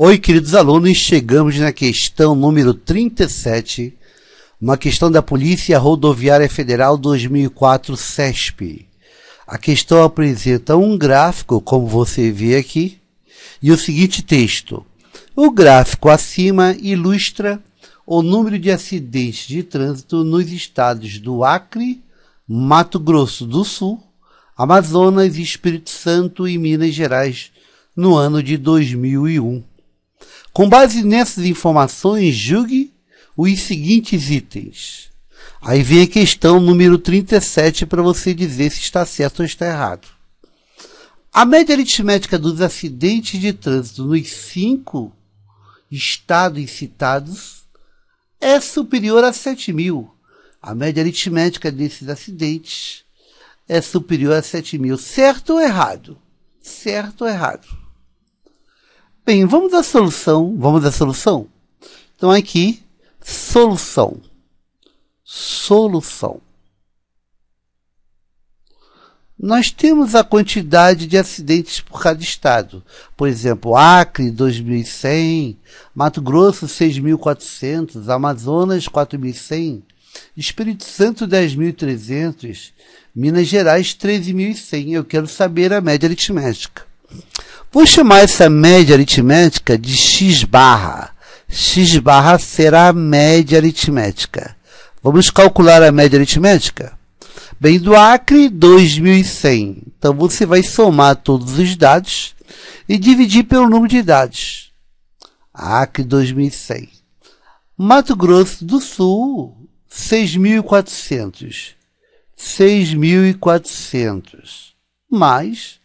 Oi, queridos alunos, chegamos na questão número 37, uma questão da Polícia Rodoviária Federal 2004 CESP. A questão apresenta um gráfico, como você vê aqui, e o seguinte texto: O gráfico acima ilustra o número de acidentes de trânsito nos estados do Acre, Mato Grosso do Sul, Amazonas, Espírito Santo e Minas Gerais no ano de 2001. Com base nessas informações, julgue os seguintes itens. Aí vem a questão número 37 para você dizer se está certo ou está errado. A média aritmética dos acidentes de trânsito nos cinco estados citados é superior a 7 mil. A média aritmética desses acidentes é superior a 7 mil. Certo ou errado? Certo ou errado? Bem, vamos à solução. Vamos à solução? Então aqui, solução. Solução. Nós temos a quantidade de acidentes por cada estado. Por exemplo, Acre 2100, Mato Grosso 6400, Amazonas 4100, Espírito Santo 10300, Minas Gerais 13100. Eu quero saber a média aritmética. Vou chamar essa média aritmética de x barra. x barra será a média aritmética. Vamos calcular a média aritmética? Bem, do Acre, 2100. Então, você vai somar todos os dados e dividir pelo número de dados. Acre, 2100. Mato Grosso do Sul, 6400. 6.400 mais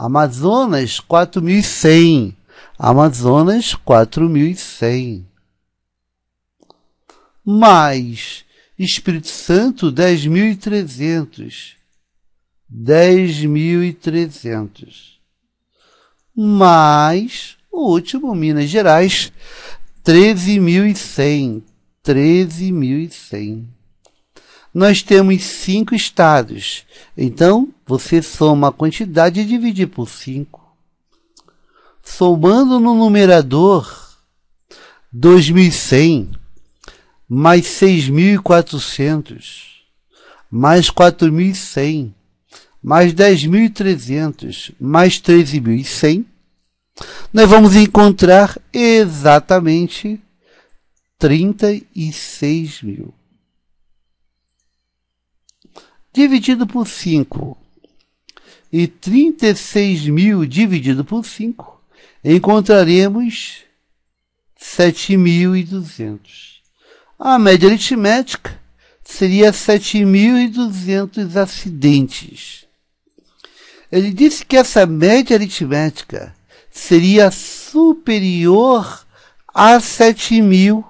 Amazonas 4100. Amazonas 4100. Mais Espírito Santo 10300. 10.300. Mais o último, Minas Gerais, 13.100. 13.100 nós temos cinco estados. Então, você soma a quantidade e divide por 5. Somando no numerador 2100 mais 6400 mais 4100 mais 10.300 mais 13.100, nós vamos encontrar exatamente 36 mil dividido por 5 e 36 mil dividido por 5, encontraremos 7.200. A média aritmética seria 7.200 acidentes. Ele disse que essa média aritmética seria superior a 7.000.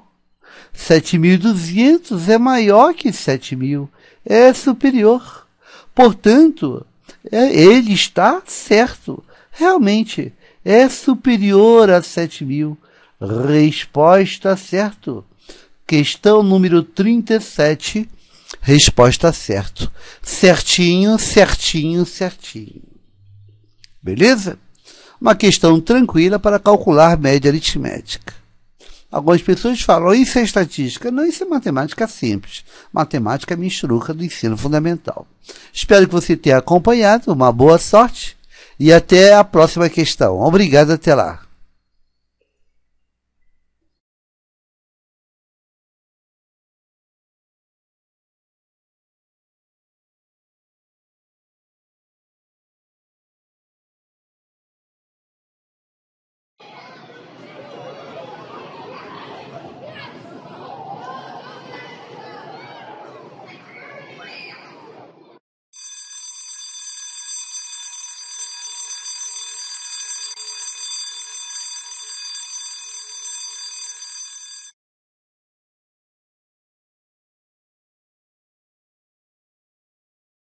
7.200 é maior que 7.000 é superior. Portanto, é, ele está certo. Realmente, é superior a 7 mil. Resposta certo. Questão número 37. Resposta certo. Certinho, certinho, certinho. Beleza? Uma questão tranquila para calcular média aritmética. Algumas pessoas falam, isso é estatística. Não, isso é matemática simples. Matemática é mistruca do ensino fundamental. Espero que você tenha acompanhado. Uma boa sorte. E até a próxima questão. Obrigado, até lá.